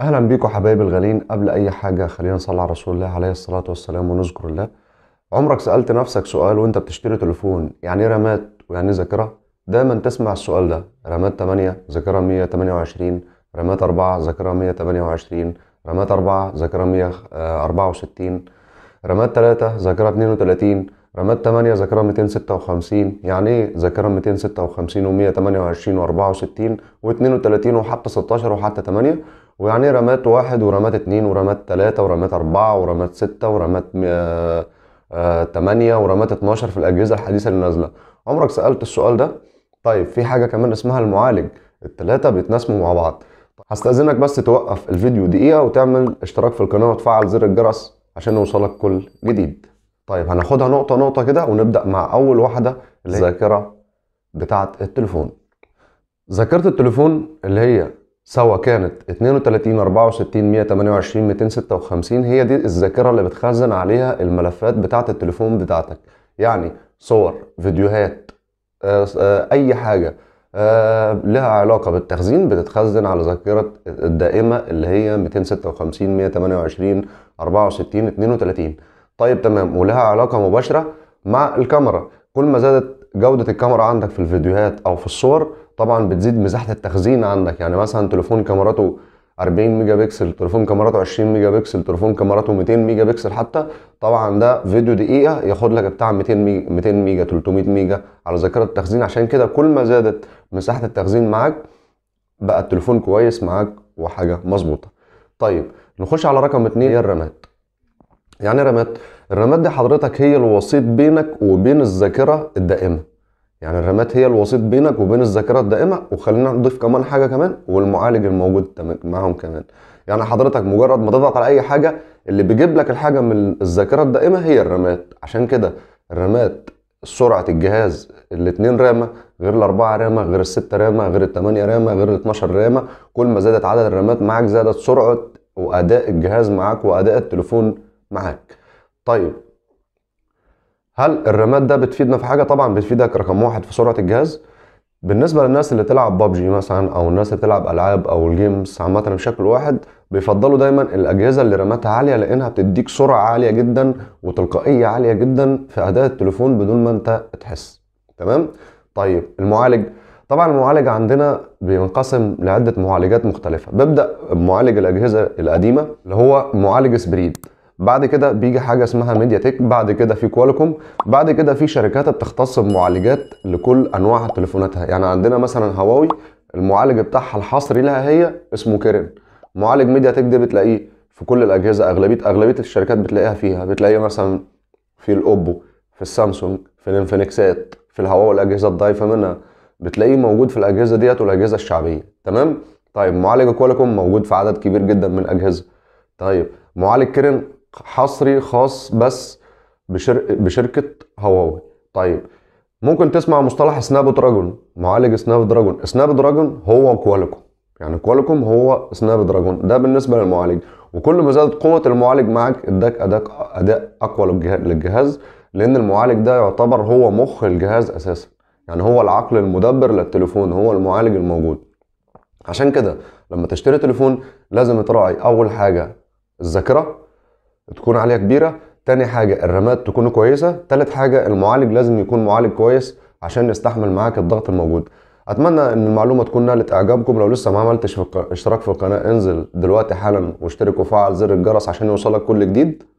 اهلا بيكم حبايب الغالين قبل اي حاجه خلينا نصلي على رسول الله عليه الصلاه والسلام ونذكر الله عمرك سالت نفسك سؤال وانت بتشتري تليفون يعني ايه رامات ويعني إيه ذاكره دايما تسمع السؤال ده رامات 8 ذاكره 128 رامات 4 ذاكره 128 رامات 4 ذاكره 164 آه، رامات 3 ذاكره 32 رامات 8 ذاكره 256 يعني ايه ذاكره 256 و128 و64 و32 وحتى 16 وحتى 8 ويعني رمات واحد ورمات اتنين ورمات تلاتة ورمات أربعة ورمات ستة ورمات آه، آه، تمانية ورمات اتناشر في الأجهزة الحديثة اللي نازلة عمرك سألت السؤال ده؟ طيب في حاجة كمان اسمها المعالج التلاتة بيتناسبوا مع بعض هستأذنك بس توقف الفيديو دقيقة وتعمل اشتراك في القناة وتفعل زر الجرس عشان يوصلك كل جديد طيب هناخدها نقطة نقطة كده ونبدأ مع أول واحدة الذاكرة بتاعة التليفون ذاكرة التليفون اللي هي سوا كانت 32 64 128 256 هي دي الذاكره اللي بتخزن عليها الملفات بتاعه التليفون بتاعتك يعني صور فيديوهات آه، آه، اي حاجه آه، لها علاقه بالتخزين بتتخزن على ذاكره الدائمه اللي هي 256 128 64 32 طيب تمام ولها علاقه مباشره مع الكاميرا كل ما زادت جوده الكاميرا عندك في الفيديوهات او في الصور طبعا بتزيد مساحه التخزين عندك يعني مثلا تليفون كاميراته 40 ميجا بكسل تليفون كاميراته 20 ميجا بكسل تليفون كاميراته 200 ميجا بكسل حتى طبعا ده فيديو دقيقه ياخد لك بتاع 200 ميجا 200 ميجا 300 ميجا على ذاكره التخزين عشان كده كل ما زادت مساحه التخزين معاك بقى التليفون كويس معاك وحاجه مظبوطه طيب نخش على رقم 2 هي الرامات يعني إيه رامات الرامات دي حضرتك هي الوسيط بينك وبين الذاكره الدائمه يعني الرامات هي الوسيط بينك وبين الذاكره الدائمه وخلينا نضيف كمان حاجه كمان والمعالج الموجود معاهم كمان يعني حضرتك مجرد ما تضغط على اي حاجه اللي بيجيب لك الحاجه من الذاكره الدائمه هي الرامات عشان كده الرامات سرعه الجهاز الاثنين رامه غير الاربعه رامه غير السته رامه غير الثمانيه رامه غير ال 12 رامه كل ما زادت عدد الرامات معاك زادت سرعه واداء الجهاز معاك واداء التليفون معاك طيب هل الرماد ده بتفيدنا في حاجه طبعا بتفيدك رقم واحد في سرعه الجهاز بالنسبه للناس اللي تلعب ببجي مثلا او الناس اللي تلعب العاب او الجيمز عامه بشكل واحد بيفضلوا دايما الاجهزه اللي رماتها عاليه لانها بتديك سرعه عاليه جدا وتلقائيه عاليه جدا في اداء التليفون بدون ما انت تحس تمام طيب المعالج طبعا المعالج عندنا بينقسم لعده معالجات مختلفه ببدا بمعالج الاجهزه القديمه اللي هو معالج سبريد بعد كده بيجي حاجه اسمها ميديا تك بعد كده في كوالكوم بعد كده في شركات بتختص بمعالجات لكل انواع تليفوناتها يعني عندنا مثلا هواوي المعالج بتاعها الحصري لها هي اسمه كيرن معالج ميديا تك ده بتلاقيه في كل الاجهزه اغلبيه اغلبيه الشركات بتلاقيها فيها بتلاقيه مثلا في الاوبو في السامسونج في الانفينكسات في الهواوي الاجهزه الضعيفه منها بتلاقيه موجود في الاجهزه ديت والاجهزه الشعبيه تمام طيب معالج كوالكوم موجود في عدد كبير جدا من الاجهزه طيب معالج كيرن حصري خاص بس بشر... بشركه هواوي طيب ممكن تسمع مصطلح سناب دراجون معالج سناب دراجون سناب دراجون هو كوالكم يعني كوالكم هو سناب دراجون ده بالنسبه للمعالج وكل ما زادت قوه المعالج معاك اداك اداك اداء اقوى للجهاز لان المعالج ده يعتبر هو مخ الجهاز اساسا يعني هو العقل المدبر للتليفون هو المعالج الموجود عشان كده لما تشتري تليفون لازم تراعي اول حاجه الذاكره تكون عاليه كبيره تاني حاجه الرامات تكون كويسه تالت حاجه المعالج لازم يكون معالج كويس عشان يستحمل معاك الضغط الموجود اتمنى ان المعلومه تكون نالت اعجابكم لو لسه ما عملتش اشتراك في القناه انزل دلوقتي حالا واشترك وفعل زر الجرس عشان يوصلك كل جديد